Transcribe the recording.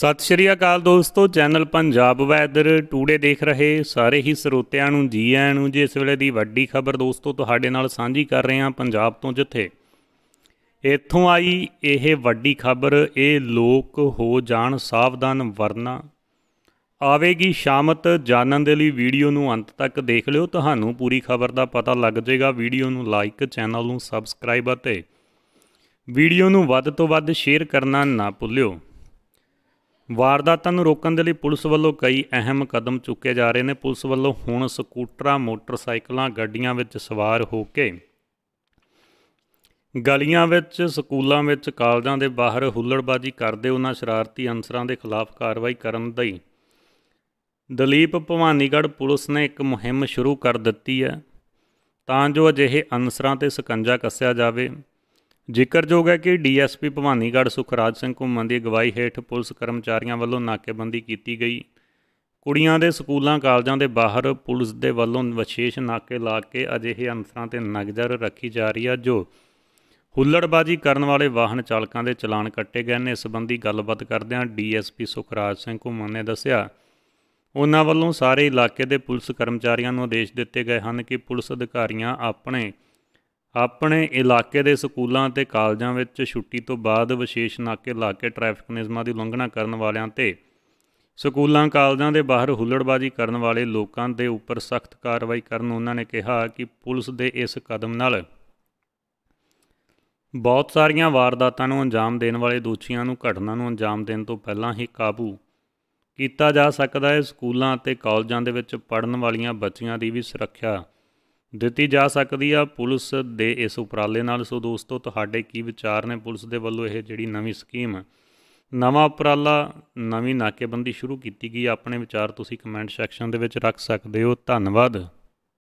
ਸਤਿ ਸ਼੍ਰੀ ਅਕਾਲ ਦੋਸਤੋ channel Punjab weather today ਦੇਖ ਰਹੇ ਸਾਰੇ ਹੀ ਸਰੋਤਿਆਂ ਨੂੰ ਜੀ ਆਇਆਂ ਨੂੰ ਜੀ ਇਸ ਵੇਲੇ ਦੀ ਵੱਡੀ ਖਬਰ ਦੋਸਤੋ ਤੁਹਾਡੇ ਨਾਲ ਸਾਂਝੀ ਕਰ ਰਹੇ ਹਾਂ ਪੰਜਾਬ ਤੋਂ ਜਿੱਥੇ ਇੱਥੋਂ ਆਈ ਇਹ ਵੱਡੀ ਖਬਰ ਇਹ ਲੋਕ ਹੋ ਜਾਣ ਸਾਵਧਾਨ ਵਰਨਾ ਆਵੇਗੀ ਸ਼ਾਮਤ ਜਾਣਨ ਦੇ ਲਈ ਵੀਡੀਓ ਨੂੰ ਅੰਤ ਤੱਕ ਦੇਖ ਲਿਓ ਤੁਹਾਨੂੰ ਪੂਰੀ ਖਬਰ ਦਾ ਪਤਾ ਲੱਗ ਜਾਏਗਾ ਵੀਡੀਓ ਨੂੰ ਲਾਈਕ ਚੈਨਲ ਨੂੰ ਸਬਸਕ੍ਰਾਈਬ ਅਤੇ ਵੀਡੀਓ ਨੂੰ ਵੱਧ ਤੋਂ ਵੱਧ ਸ਼ੇਅਰ ਕਰਨਾ ਨਾ ਭੁੱਲਿਓ ਵਾਰਦਾਤਾਂ ਨੂੰ ਰੋਕਣ ਦੇ ਲਈ ਪੁਲਿਸ ਵੱਲੋਂ ਕਈ ਅਹਿਮ ਕਦਮ ਚੁੱਕੇ ਜਾ ਰਹੇ ਨੇ ਪੁਲਿਸ ਵੱਲੋਂ ਹੁਣ ਸਕੂਟਰਾਂ ਮੋਟਰਸਾਈਕਲਾਂ ਗੱਡੀਆਂ ਵਿੱਚ ਸਵਾਰ ਹੋ ਕੇ ਗਲੀਆਂ ਵਿੱਚ ਸਕੂਲਾਂ ਵਿੱਚ ਕਾਲਜਾਂ ਦੇ ਬਾਹਰ ਹੁੱਲੜਬਾਜ਼ੀ ਕਰਦੇ ਉਹਨਾਂ ਸ਼ਰਾਰਤੀ ਅਨਸਰਾਂ ਦੇ ਖਿਲਾਫ ਕਾਰਵਾਈ ਕਰਨ ਲਈ ਦਲੀਪ ਭਵਾਨੀਗੜ੍ਹ ਪੁਲਿਸ ਨੇ ਇੱਕ ਮੁਹਿੰਮ ਸ਼ੁਰੂ ਕਰ ਦਿੱਤੀ ਹੈ ਤਾਂ ਜੋ ਅਜਿਹੇ ਅਨਸਰਾਂ ਤੇ ਸਕੰਜਾ ਕੱਸਿਆ ਜਾਵੇ ਜ਼ਿਕਰਯੋਗ ਹੈ ਕਿ ਡੀਐਸਪੀ ਭਵਾਨੀਗੜ੍ਹ ਸੁਖਰਾਜ ਸਿੰਘ ਘੁੰਮਣ ਦੀ ਅਗਵਾਈ ਹੇਠ ਪੁਲਿਸ ਕਰਮਚਾਰੀਆਂ ਵੱਲੋਂ ਨਾਕੇਬੰਦੀ ਕੀਤੀ ਗਈ ਕੁੜੀਆਂ ਦੇ ਸਕੂਲਾਂ ਕਾਲਜਾਂ ਦੇ ਬਾਹਰ ਪੁਲਿਸ ਦੇ ਵੱਲੋਂ ਵਿਸ਼ੇਸ਼ ਨਾਕੇ ਲਾ ਕੇ ਅਜਿਹੇ ਅਨਸਰਾਂ ਤੇ ਨਜ਼ਰ ਰੱਖੀ ਜਾ ਰਹੀ ਹੈ ਜੋ ਹੁੱਲੜਬਾਜ਼ੀ ਕਰਨ ਵਾਲੇ ਵਾਹਨ ਚਾਲਕਾਂ ਦੇ ਚਲਾਨ ਕੱਟੇ ਗਏ ਨੇ ਇਸ ਸੰਬੰਧੀ ਗੱਲਬਾਤ ਕਰਦਿਆਂ ਡੀਐਸਪੀ ਸੁਖਰਾਜ ਸਿੰਘ ਘੁੰਮਣ ਨੇ ਦੱਸਿਆ ਉਹਨਾਂ ਵੱਲੋਂ ਸਾਰੇ ਇਲਾਕੇ ਦੇ ਪੁਲਿਸ ਕਰਮਚਾਰੀਆਂ ਨੂੰ ਆਦੇਸ਼ ਦਿੱਤੇ ਗਏ ਹਨ ਕਿ ਪੁਲਿਸ ਅਧਿਕਾਰੀਆਂ ਆਪਣੇ ਆਪਣੇ ਇਲਾਕੇ ਦੇ ਸਕੂਲਾਂ ਤੇ ਕਾਲਜਾਂ ਵਿੱਚ ਛੁੱਟੀ ਤੋਂ ਬਾਅਦ ਵਿਸ਼ੇਸ਼ ਨਾਕੇ ਲਾ ਕੇ ਟ੍ਰੈਫਿਕ ਨਿਯਮਾਂ ਦੀ ਉਲੰਘਣਾ ਕਰਨ ਵਾਲਿਆਂ ਤੇ ਸਕੂਲਾਂ ਕਾਲਜਾਂ ਦੇ ਬਾਹਰ ਹੁੱਲੜਬਾਜ਼ੀ ਕਰਨ ਵਾਲੇ ਲੋਕਾਂ ਦੇ ਉੱਪਰ ਸਖਤ ਕਾਰਵਾਈ ਕਰਨ ਉਹਨਾਂ ਨੇ ਕਿਹਾ ਕਿ ਪੁਲਿਸ ਦੇ ਇਸ ਕਦਮ ਨਾਲ ਬਹੁਤ ਸਾਰੀਆਂ ਵਾਰਦਾਤਾਂ ਨੂੰ ਅੰਜਾਮ ਦੇਣ ਵਾਲੇ ਦੋਸ਼ੀਆਂ ਨੂੰ ਘਟਨਾ ਨੂੰ ਅੰਜਾਮ ਦੇਣ ਤੋਂ ਪਹਿਲਾਂ ਹੀ ਕਾਬੂ ਕੀਤਾ ਜਾ ਸਕਦਾ ਹੈ ਸਕੂਲਾਂ ਅਤੇ ਕਾਲਜਾਂ ਦੇ ਵਿੱਚ ਪੜਨ ਵਾਲੀਆਂ ਬੱਚੀਆਂ ਦੀ ਵੀ ਸੁਰੱਖਿਆ ਦਿੱਤੀ ਜਾ ਸਕਦੀ ਆ ਪੁਲਿਸ ਦੇ ਇਸ ਉਪਰਾਲੇ ਨਾਲ ਸੋ ਦੋਸਤੋ ਤੁਹਾਡੇ ਕੀ ਵਿਚਾਰ ਨੇ ਪੁਲਿਸ ਦੇ ਵੱਲੋਂ ਇਹ ਜਿਹੜੀ ਨਵੀਂ ਸਕੀਮ ਨਵਾਂ ਉਪਰਾਲਾ ਨਵੀਂ ਨਾਕੇਬੰਦੀ ਸ਼ੁਰੂ ਕੀਤੀ ਗਈ ਆਪਣੇ ਵਿਚਾਰ ਤੁਸੀਂ ਕਮੈਂਟ ਸੈਕਸ਼ਨ ਦੇ ਵਿੱਚ ਰੱਖ ਸਕਦੇ ਹੋ ਧੰਨਵਾਦ